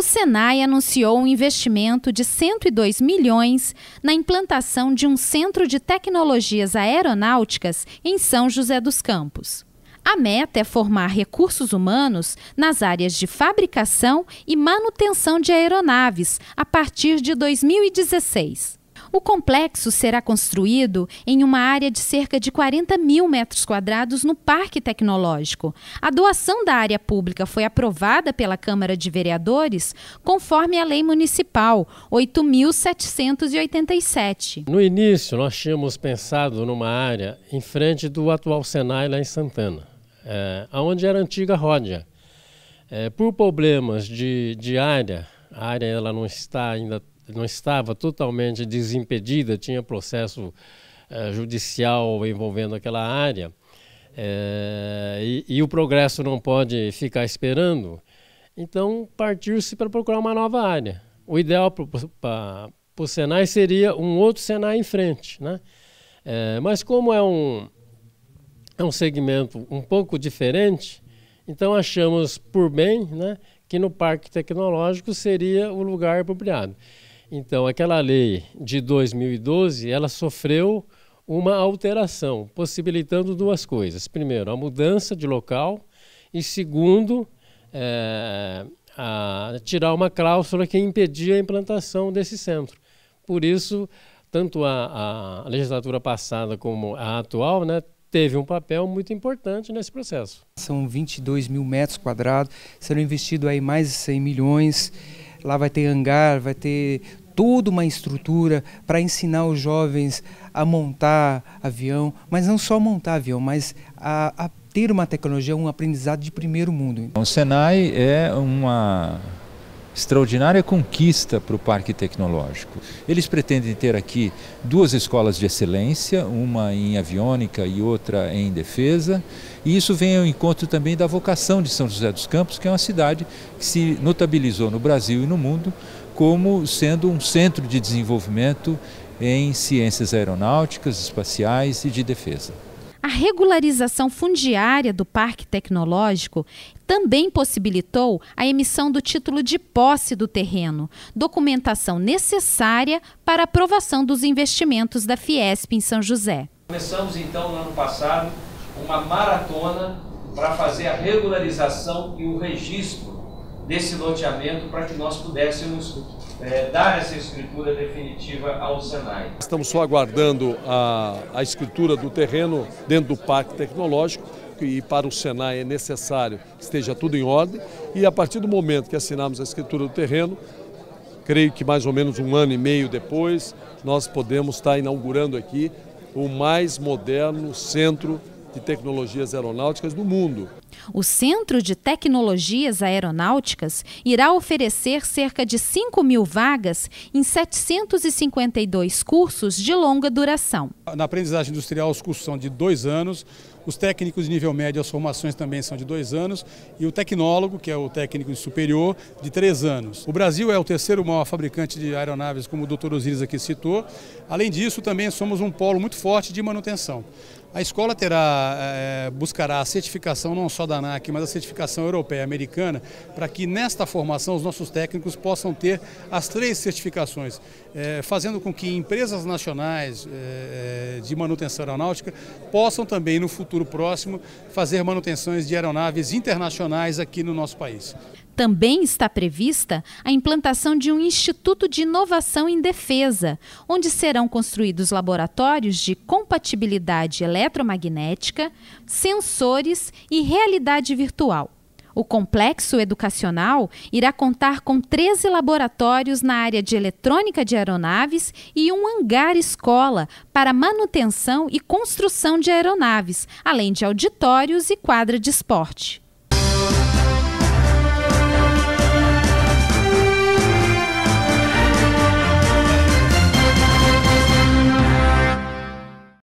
o Senai anunciou um investimento de 102 milhões na implantação de um centro de tecnologias aeronáuticas em São José dos Campos. A meta é formar recursos humanos nas áreas de fabricação e manutenção de aeronaves a partir de 2016. O complexo será construído em uma área de cerca de 40 mil metros quadrados no Parque Tecnológico. A doação da área pública foi aprovada pela Câmara de Vereadores conforme a Lei Municipal 8.787. No início, nós tínhamos pensado numa área em frente do atual Senai, lá em Santana, é, onde era a antiga Ródia. É, por problemas de, de área, a área ela não está ainda não estava totalmente desimpedida, tinha processo eh, judicial envolvendo aquela área. Eh, e, e, o progresso não pode ficar esperando. Então, partiu-se para procurar uma nova área. O ideal para o Senai seria um outro Senai em frente. Né? Eh, mas, como é um, é um segmento um pouco diferente, então achamos por bem né, que no Parque Tecnológico seria o lugar apropriado. Então, aquela lei de 2012, ela sofreu uma alteração, possibilitando duas coisas. Primeiro, a mudança de local e segundo, é, a tirar uma cláusula que impedia a implantação desse centro. Por isso, tanto a, a legislatura passada como a atual, né, teve um papel muito importante nesse processo. São 22 mil metros quadrados, serão investidos aí mais de 100 milhões. Lá vai ter hangar, vai ter toda uma estrutura para ensinar os jovens a montar avião, mas não só montar avião, mas a, a ter uma tecnologia, um aprendizado de primeiro mundo. Então, o Senai é uma extraordinária conquista para o Parque Tecnológico. Eles pretendem ter aqui duas escolas de excelência, uma em aviônica e outra em defesa, e isso vem ao encontro também da vocação de São José dos Campos, que é uma cidade que se notabilizou no Brasil e no mundo como sendo um centro de desenvolvimento em ciências aeronáuticas, espaciais e de defesa. A regularização fundiária do Parque Tecnológico também possibilitou a emissão do título de posse do terreno, documentação necessária para aprovação dos investimentos da Fiesp em São José. Começamos então no ano passado uma maratona para fazer a regularização e o registro desse loteamento para que nós pudéssemos é, dar essa escritura definitiva ao Senai. Estamos só aguardando a, a escritura do terreno dentro do Parque Tecnológico e para o Senai é necessário que esteja tudo em ordem e a partir do momento que assinarmos a escritura do terreno, creio que mais ou menos um ano e meio depois, nós podemos estar inaugurando aqui o mais moderno centro de tecnologias aeronáuticas do mundo. O Centro de Tecnologias Aeronáuticas irá oferecer cerca de 5 mil vagas em 752 cursos de longa duração. Na aprendizagem industrial, os cursos são de dois anos, os técnicos de nível médio, as formações também são de dois anos, e o tecnólogo, que é o técnico superior, de três anos. O Brasil é o terceiro maior fabricante de aeronaves, como o doutor Osiris aqui citou. Além disso, também somos um polo muito forte de manutenção. A escola terá, é, buscará a certificação não só da da ANAC, mas a certificação europeia e americana, para que nesta formação os nossos técnicos possam ter as três certificações, é, fazendo com que empresas nacionais é, de manutenção aeronáutica possam também, no futuro próximo, fazer manutenções de aeronaves internacionais aqui no nosso país. Também está prevista a implantação de um Instituto de Inovação em Defesa, onde serão construídos laboratórios de compatibilidade eletromagnética, sensores e realidade virtual. O complexo educacional irá contar com 13 laboratórios na área de eletrônica de aeronaves e um hangar escola para manutenção e construção de aeronaves, além de auditórios e quadra de esporte.